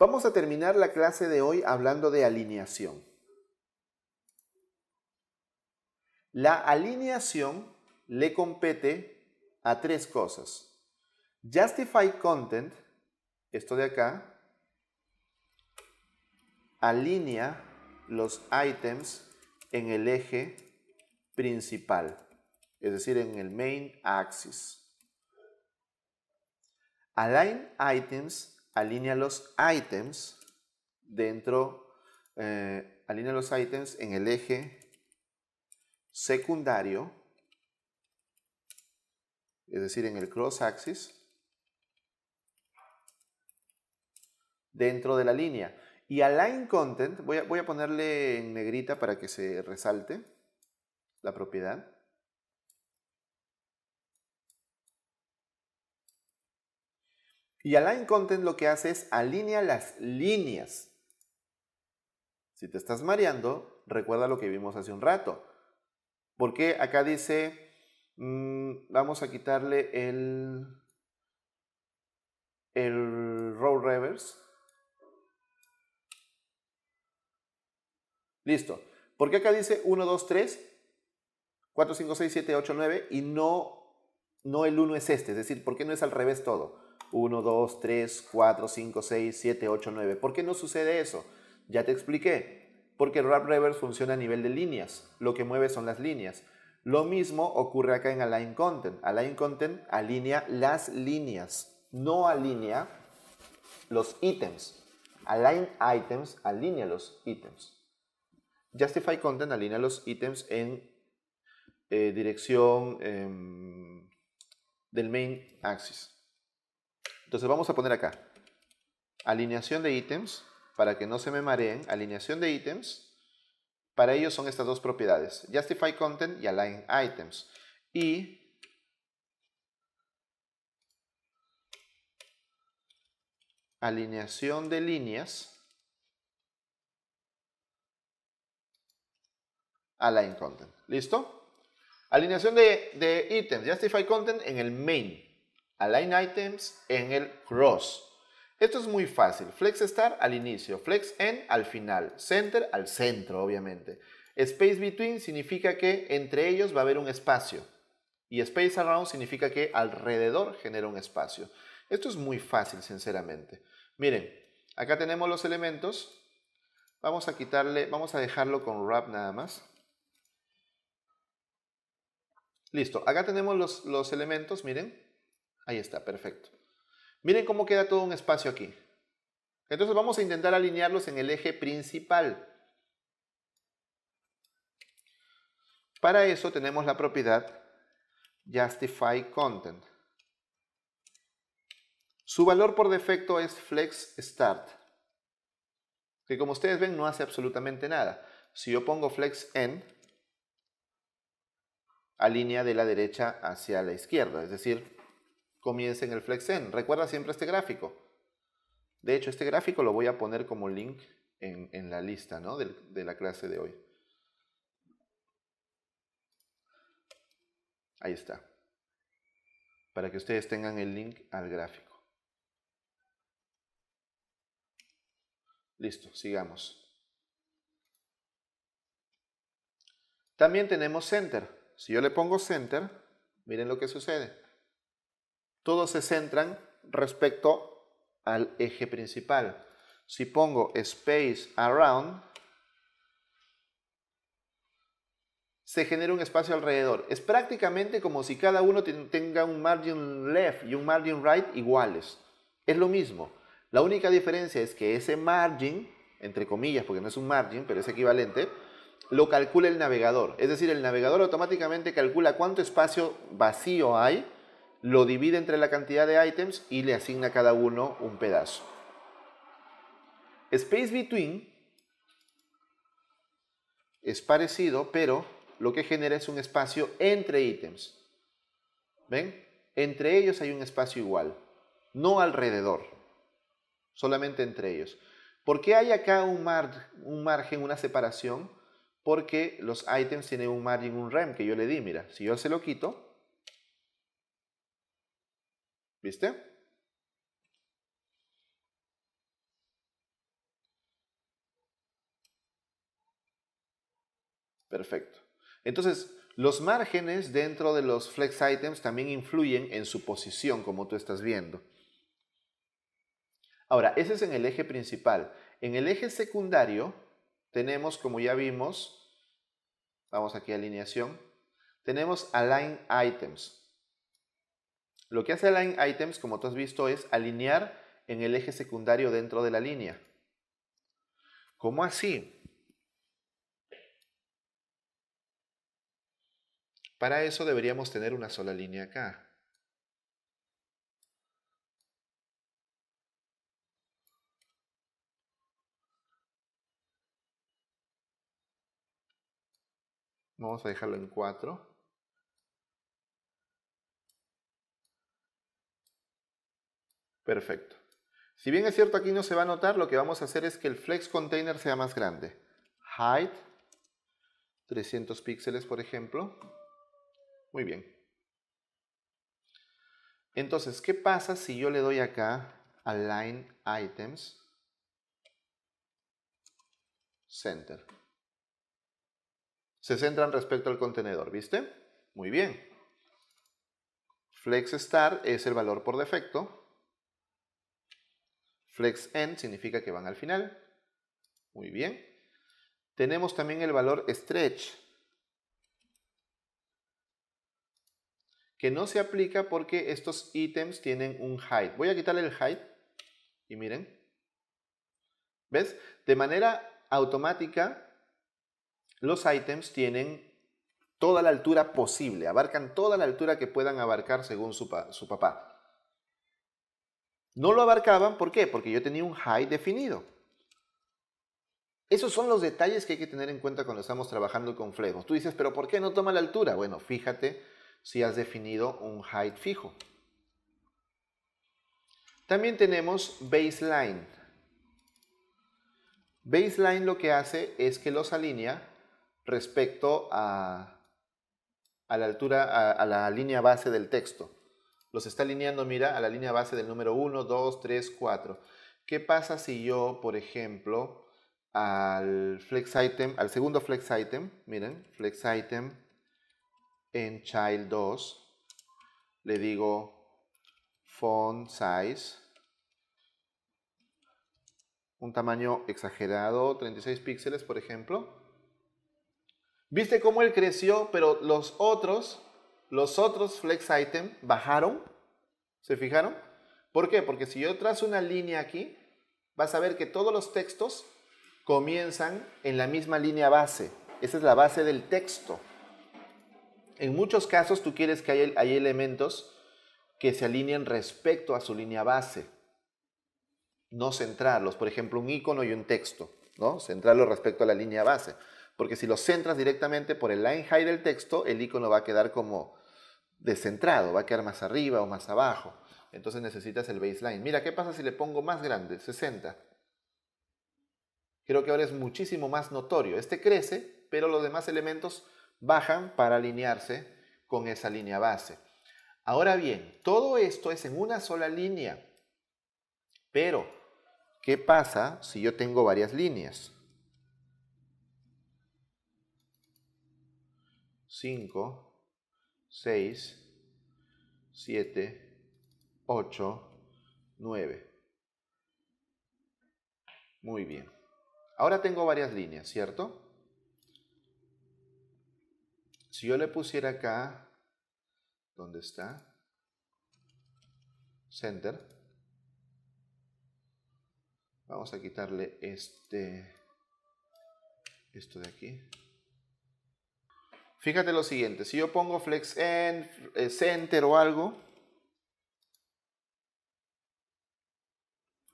Vamos a terminar la clase de hoy hablando de alineación. La alineación le compete a tres cosas. Justify content, esto de acá, alinea los items en el eje principal, es decir, en el main axis. Align items alinea los items dentro, eh, alinea los items en el eje secundario, es decir, en el cross axis, dentro de la línea. Y align content, voy a ponerle en negrita para que se resalte la propiedad. Y Align Content lo que hace es alinea las líneas. Si te estás mareando, recuerda lo que vimos hace un rato. Porque acá dice, mm, vamos a quitarle el, el row reverse. Listo. ¿Por qué acá dice 1, 2, 3, 4, 5, 6, 7, 8, 9 y no, no el 1 es este. Es decir, ¿por qué no es al revés todo? 1, 2, 3, 4, 5, 6, 7, 8, 9. ¿Por qué no sucede eso? Ya te expliqué. Porque el Wrap Reverse funciona a nivel de líneas. Lo que mueve son las líneas. Lo mismo ocurre acá en Align Content. Align Content alinea las líneas, no alinea los ítems. Align Items alinea los ítems. Justify Content alinea los ítems en eh, dirección em, del main axis. Entonces vamos a poner acá, alineación de ítems, para que no se me mareen, alineación de ítems, para ellos son estas dos propiedades, justify content y align items. Y alineación de líneas align content. ¿Listo? Alineación de, de ítems, justify content en el main. Align Items en el Cross. Esto es muy fácil. Flex Start al inicio, Flex End al final, Center al centro, obviamente. Space Between significa que entre ellos va a haber un espacio. Y Space Around significa que alrededor genera un espacio. Esto es muy fácil, sinceramente. Miren, acá tenemos los elementos. Vamos a quitarle, vamos a dejarlo con wrap nada más. Listo, acá tenemos los, los elementos, miren. Ahí está, perfecto. Miren cómo queda todo un espacio aquí. Entonces vamos a intentar alinearlos en el eje principal. Para eso tenemos la propiedad justify content. Su valor por defecto es flex start, que como ustedes ven no hace absolutamente nada. Si yo pongo flex end, alinea de la derecha hacia la izquierda, es decir, comienza en el flexen Recuerda siempre este gráfico. De hecho, este gráfico lo voy a poner como link en, la lista de la clase de hoy. Ahí está. Para que ustedes tengan el link al gráfico. Listo, sigamos. También tenemos Center. Si yo le pongo Center, miren lo que sucede todos se centran respecto al eje principal. Si pongo space around, se genera un espacio alrededor. Es prácticamente como si cada uno tenga un margin left y un margin right iguales. Es lo mismo. La única diferencia es que ese margin, entre comillas, porque no es un margin, pero es equivalente, lo calcula el navegador. Es decir, el navegador automáticamente calcula cuánto espacio vacío hay lo divide entre la cantidad de items y le asigna a cada uno un pedazo. Space between es parecido, pero lo que genera es un espacio entre ítems. ¿Ven? Entre ellos hay un espacio igual, no alrededor, solamente entre ellos. ¿Por qué hay acá un, un margen, una separación? Porque los items tienen un margin, un rem que yo le di, mira, si yo se lo quito, ¿Viste? Perfecto. Entonces, los márgenes dentro de los flex items también influyen en su posición, como tú estás viendo. Ahora, ese es en el eje principal. En el eje secundario tenemos, como ya vimos, vamos aquí a alineación, tenemos align items. Lo que hace Align Items, como tú has visto, es alinear en el eje secundario dentro de la línea. ¿Cómo así? Para eso deberíamos tener una sola línea acá. Vamos a dejarlo en 4. Perfecto. Si bien es cierto aquí no se va a notar, lo que vamos a hacer es que el flex container sea más grande. Height, 300 píxeles por ejemplo. Muy bien. Entonces, ¿qué pasa si yo le doy acá Align Items Center? Se centran respecto al contenedor, ¿viste? Muy bien. Flex Star es el valor por defecto. Flex end significa que van al final. Muy bien. Tenemos también el valor stretch, que no se aplica porque estos ítems tienen un height. Voy a quitarle el height y miren. ¿Ves? De manera automática, los ítems tienen toda la altura posible, abarcan toda la altura que puedan abarcar según su papá. No lo abarcaban, ¿por qué? Porque yo tenía un height definido. Esos son los detalles que hay que tener en cuenta cuando estamos trabajando con flecos. Tú dices, pero ¿por qué no toma la altura? Bueno, fíjate si has definido un height fijo. También tenemos baseline. Baseline lo que hace es que los alinea respecto a, la altura, a la línea base del texto. Los está alineando, mira, a la línea base del número 1, 2, 3, 4. ¿Qué pasa si yo, por ejemplo, al flex item, al segundo flex item, miren, flex item en child 2, le digo font size, un tamaño exagerado, 36 píxeles, por ejemplo. ¿Viste cómo él creció, pero los otros los otros flex item bajaron. ¿Se fijaron? ¿Por qué? Porque si yo trazo una línea aquí, vas a ver que todos los textos comienzan en la misma línea base. Esa es la base del texto. En muchos casos tú quieres que haya hay elementos que se alineen respecto a su línea base. No centrarlos, por ejemplo, un icono y un texto, ¿no? Centrarlos respecto a la línea base porque si lo centras directamente por el line high del texto, el icono va a quedar como descentrado, va a quedar más arriba o más abajo. Entonces necesitas el baseline. Mira, ¿qué pasa si le pongo más grande? 60. Creo que ahora es muchísimo más notorio. Este crece, pero los demás elementos bajan para alinearse con esa línea base. Ahora bien, todo esto es en una sola línea. Pero, ¿qué pasa si yo tengo varias líneas? 5, 6, 7, 8, 9. Muy bien. Ahora tengo varias líneas, ¿cierto? Si yo le pusiera acá, ¿dónde está? Center. Vamos a quitarle este, esto de aquí. Fíjate lo siguiente, si yo pongo flex end, eh, center o algo,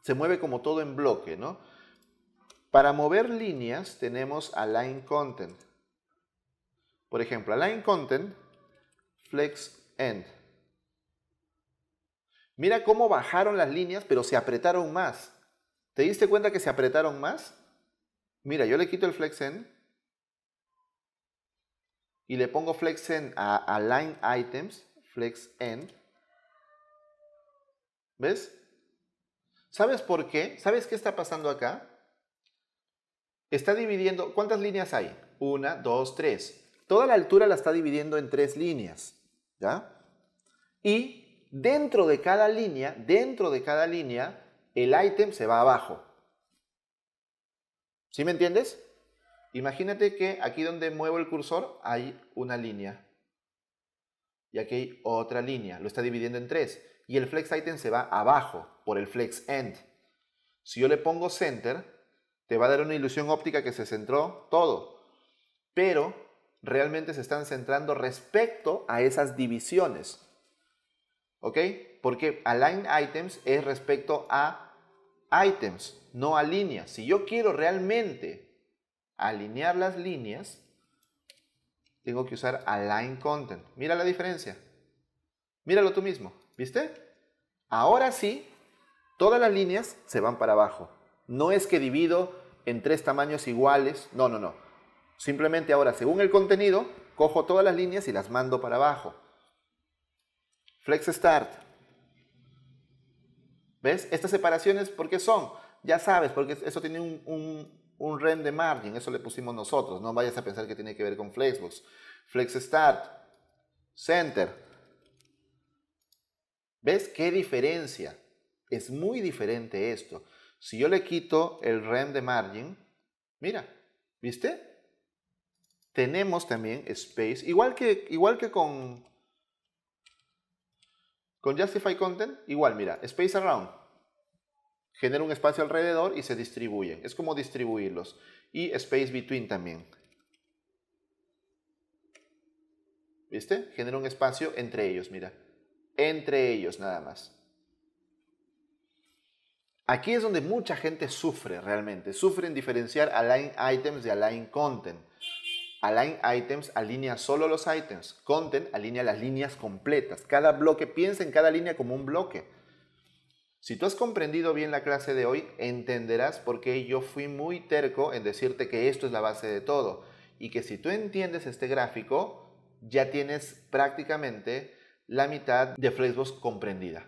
se mueve como todo en bloque, ¿no? Para mover líneas tenemos align content. Por ejemplo, align content, flex end. Mira cómo bajaron las líneas, pero se apretaron más. ¿Te diste cuenta que se apretaron más? Mira, yo le quito el flex end y le pongo flex a align items, flex end ¿Ves? ¿Sabes por qué? ¿Sabes qué está pasando acá? Está dividiendo, ¿cuántas líneas hay? Una, dos, tres. Toda la altura la está dividiendo en tres líneas, ¿ya? Y dentro de cada línea, dentro de cada línea, el item se va abajo. ¿Sí me entiendes? Imagínate que aquí donde muevo el cursor hay una línea. Y aquí hay otra línea. Lo está dividiendo en tres. Y el flex item se va abajo por el flex end. Si yo le pongo center, te va a dar una ilusión óptica que se centró todo. Pero realmente se están centrando respecto a esas divisiones. ¿Ok? Porque align items es respecto a items, no a líneas. Si yo quiero realmente alinear las líneas, tengo que usar align content. Mira la diferencia. Míralo tú mismo. ¿Viste? Ahora sí, todas las líneas se van para abajo. No es que divido en tres tamaños iguales. No, no, no. Simplemente ahora, según el contenido, cojo todas las líneas y las mando para abajo. Flex Start. ¿Ves? Estas separaciones, ¿por qué son? Ya sabes, porque eso tiene un, un un REM de margin, eso le pusimos nosotros, no vayas a pensar que tiene que ver con Flexbox. Flex Start, Center. ¿Ves qué diferencia? Es muy diferente esto. Si yo le quito el REM de margin, mira, ¿viste? Tenemos también space, igual que, igual que con, con Justify Content, igual, mira, space around genera un espacio alrededor y se distribuyen. Es como distribuirlos. Y space between también. ¿Viste? Genera un espacio entre ellos, mira. Entre ellos nada más. Aquí es donde mucha gente sufre realmente. Sufre en diferenciar align items de align content. Align items alinea solo los items. Content alinea las líneas completas. Cada bloque piensa en cada línea como un bloque. Si tú has comprendido bien la clase de hoy, entenderás por qué yo fui muy terco en decirte que esto es la base de todo y que si tú entiendes este gráfico, ya tienes prácticamente la mitad de Flexbox comprendida.